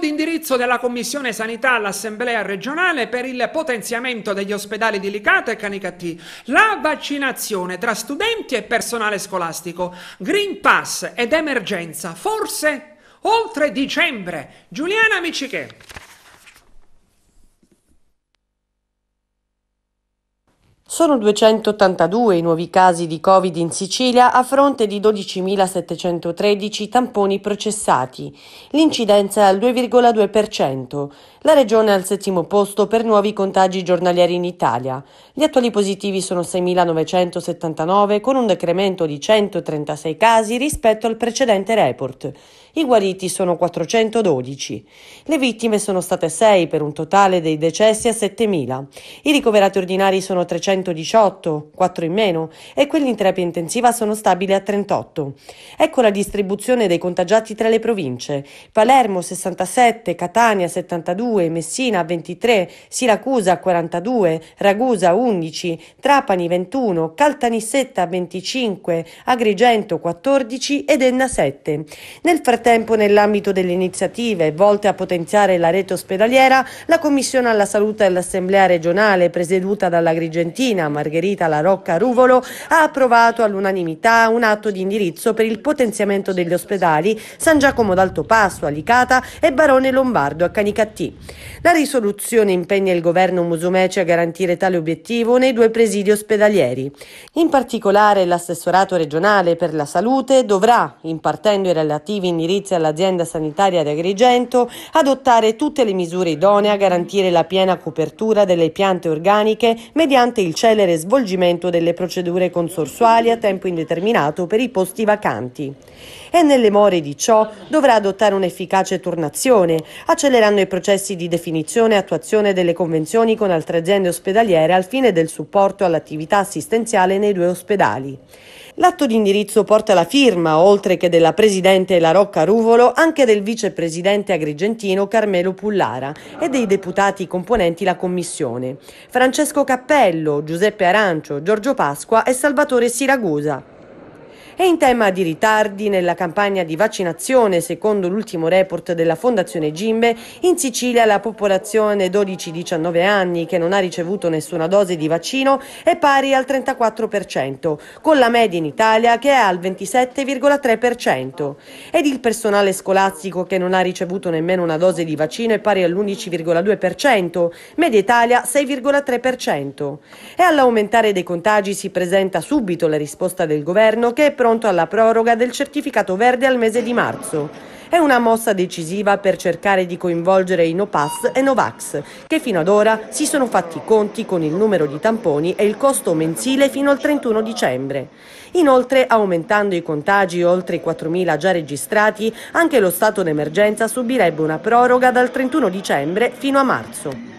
di indirizzo della Commissione Sanità all'Assemblea regionale per il potenziamento degli ospedali di Licata e Canicattì, la vaccinazione tra studenti e personale scolastico, Green Pass ed emergenza, forse oltre dicembre. Giuliana Micichè. Sono 282 i nuovi casi di Covid in Sicilia a fronte di 12.713 tamponi processati. L'incidenza è al 2,2%. La regione è al settimo posto per nuovi contagi giornalieri in Italia. Gli attuali positivi sono 6.979 con un decremento di 136 casi rispetto al precedente report. I guariti sono 412. Le vittime sono state 6 per un totale dei decessi a 7.000. I ricoverati ordinari sono 318, 4 in meno, e quelli in terapia intensiva sono stabili a 38. Ecco la distribuzione dei contagiati tra le province. Palermo 67, Catania 72, Messina 23, Siracusa 42, Ragusa 11, Trapani 21, Caltanissetta 25, Agrigento 14 ed Enna 7. Nel frattempo tempo nell'ambito delle iniziative volte a potenziare la rete ospedaliera, la Commissione alla Salute dell'Assemblea regionale, presieduta dall'Agrigentina Margherita La Rocca Ruvolo, ha approvato all'unanimità un atto di indirizzo per il potenziamento degli ospedali San Giacomo d'Alto d'Altopasso, Alicata e Barone Lombardo a Canicattì. La risoluzione impegna il governo Musumeci a garantire tale obiettivo nei due presidi ospedalieri. In particolare l'assessorato regionale per la salute dovrà, impartendo i relativi indirizzi indirizza all'azienda sanitaria di Agrigento adottare tutte le misure idonee a garantire la piena copertura delle piante organiche mediante il celere svolgimento delle procedure consorsuali a tempo indeterminato per i posti vacanti. E nelle more di ciò dovrà adottare un'efficace turnazione, accelerando i processi di definizione e attuazione delle convenzioni con altre aziende ospedaliere al fine del supporto all'attività assistenziale nei due ospedali. L'atto di indirizzo porta la firma, oltre che della presidente La Rocca Ruvolo, anche del vicepresidente agrigentino Carmelo Pullara e dei deputati componenti la commissione. Francesco Cappello, Giuseppe Arancio, Giorgio Pasqua e Salvatore Siragusa. E in tema di ritardi nella campagna di vaccinazione, secondo l'ultimo report della Fondazione Gimbe, in Sicilia la popolazione 12-19 anni che non ha ricevuto nessuna dose di vaccino è pari al 34%, con la media in Italia che è al 27,3%. Ed il personale scolastico che non ha ricevuto nemmeno una dose di vaccino è pari all'11,2%, media Italia 6,3%. E all'aumentare dei contagi si presenta subito la risposta del governo che è pronta pronto alla proroga del certificato verde al mese di marzo. È una mossa decisiva per cercare di coinvolgere i NOPAS e Novax, che fino ad ora si sono fatti i conti con il numero di tamponi e il costo mensile fino al 31 dicembre. Inoltre, aumentando i contagi oltre i 4.000 già registrati, anche lo stato d'emergenza subirebbe una proroga dal 31 dicembre fino a marzo.